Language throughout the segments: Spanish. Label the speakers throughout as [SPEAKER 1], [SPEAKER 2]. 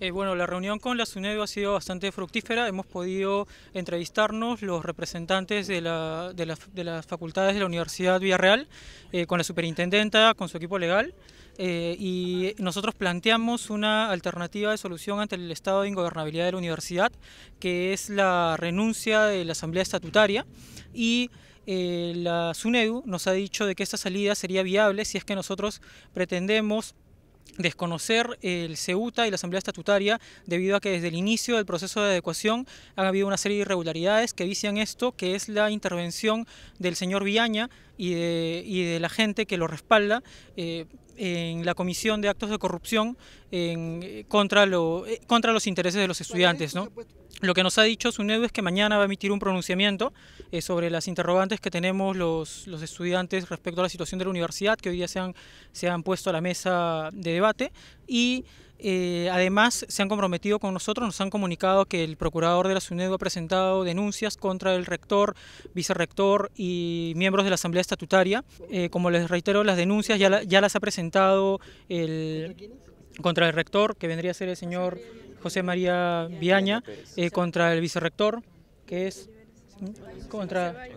[SPEAKER 1] Eh, bueno, la reunión con la SUNEDU ha sido bastante fructífera. Hemos podido entrevistarnos los representantes de, las facultades de la Universidad Villarreal, eh, con la superintendenta, con su equipo legal. Eh, y nosotros planteamos una alternativa de solución ante el estado de ingobernabilidad de la universidad, que es la renuncia de la asamblea estatutaria y la SUNEDU nos ha dicho de que esta salida sería viable si es que nosotros pretendemos desconocer el CEUTA y la Asamblea Estatutaria debido a que desde el inicio del proceso de adecuación han habido una serie de irregularidades que vician esto, que es la intervención del señor Villaña y de, la gente que lo respalda. Eh, en la comisión de actos de corrupción eh, contra, lo, eh, contra los intereses de los estudiantes. ¿no? Lo que nos ha dicho SUNEDU es que mañana va a emitir un pronunciamiento eh, sobre las interrogantes que tenemos los, estudiantes respecto a la situación de la universidad, que hoy día se han, puesto a la mesa de debate. Y eh, además se han comprometido con nosotros, nos han comunicado que el procurador de la SUNEDU ha presentado denuncias contra el rector, vicerrector y miembros de la Asamblea Estatutaria. Eh, como les reitero, las denuncias ya, ya las ha presentado el, contra el rector, que vendría a ser el señor... José María Viaña eh, contra el vicerrector, que es contra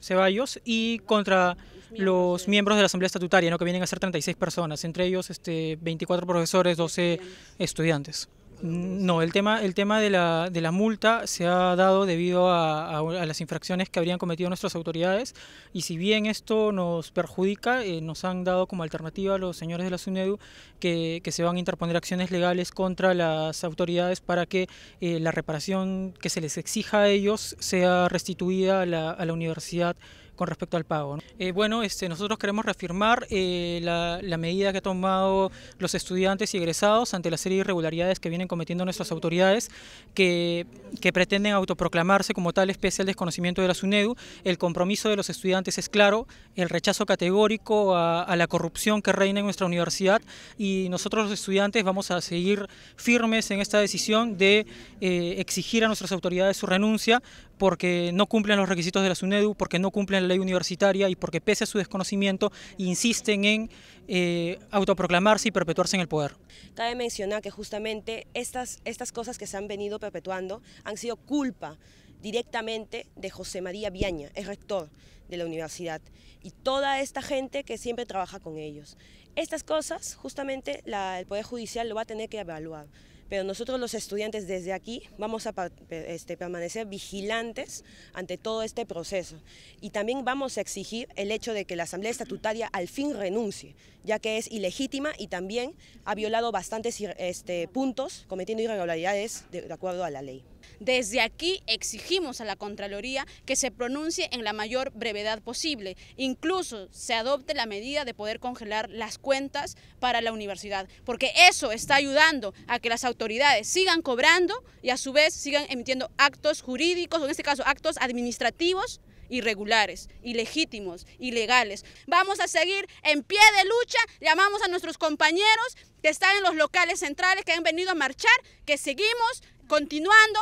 [SPEAKER 1] Ceballos y contra los miembros de la Asamblea Estatutaria, ¿no? que vienen a ser 36 personas, entre ellos este, 24 profesores, 12 estudiantes. Mm, no, el tema, el tema de, la, multa se ha dado debido a, las infracciones que habrían cometido nuestras autoridades y si bien esto nos perjudica, eh, nos han dado como alternativa a los señores de la SUNEDU que, se van a interponer acciones legales contra las autoridades para que eh, la reparación que se les exija a ellos sea restituida a la, a la universidad con respecto al pago. Eh, bueno, este, nosotros queremos reafirmar eh, la, medida que han tomado los estudiantes y egresados ante la serie de irregularidades que vienen cometiendo nuestras autoridades que, que pretenden autoproclamarse como tal especie al desconocimiento de la SUNEDU. El compromiso de los estudiantes es claro, el rechazo categórico a, la corrupción que reina en nuestra universidad y nosotros los estudiantes vamos a seguir firmes en esta decisión de eh, exigir a nuestras autoridades su renuncia porque no cumplen los requisitos de la SUNEDU, porque no cumplen la ley universitaria y porque pese a su desconocimiento insisten en eh, autoproclamarse y perpetuarse en el poder.
[SPEAKER 2] Cabe mencionar que justamente estas, estas cosas que se han venido perpetuando han sido culpa directamente de José María Biaña, el rector de la universidad, y toda esta gente que siempre trabaja con ellos. Estas cosas, justamente, el Poder Judicial lo va a tener que evaluar pero nosotros los estudiantes desde aquí vamos a este, permanecer vigilantes ante todo este proceso y también vamos a exigir el hecho de que la Asamblea Estatutaria al fin renuncie, ya que es ilegítima y también ha violado bastantes este, puntos cometiendo irregularidades de acuerdo a la ley.
[SPEAKER 3] Desde aquí exigimos a la Contraloría que se pronuncie en la mayor brevedad posible. Incluso se adopte la medida de poder congelar las cuentas para la universidad, porque eso está ayudando a que las autoridades sigan cobrando y a su vez sigan emitiendo actos jurídicos, o en este caso actos administrativos irregulares, ilegítimos, ilegales. Vamos a seguir en pie de lucha, llamamos a nuestros compañeros que están en los locales centrales, que han venido a marchar, que seguimos continuando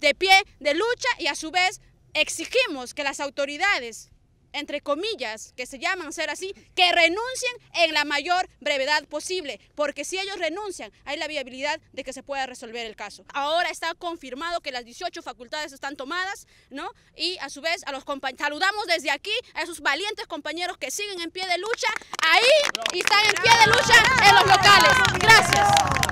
[SPEAKER 3] de pie de lucha y a su vez exigimos que las autoridades entre comillas, que se llaman ser así, que renuncien en la mayor brevedad posible, porque si ellos renuncian, hay la viabilidad de que se pueda resolver el caso. Ahora está confirmado que las 18 facultades están tomadas, ¿no? Y a su vez a los saludamos desde aquí a esos valientes compañeros que siguen en pie de lucha ahí y están en pie de lucha en los locales. Gracias.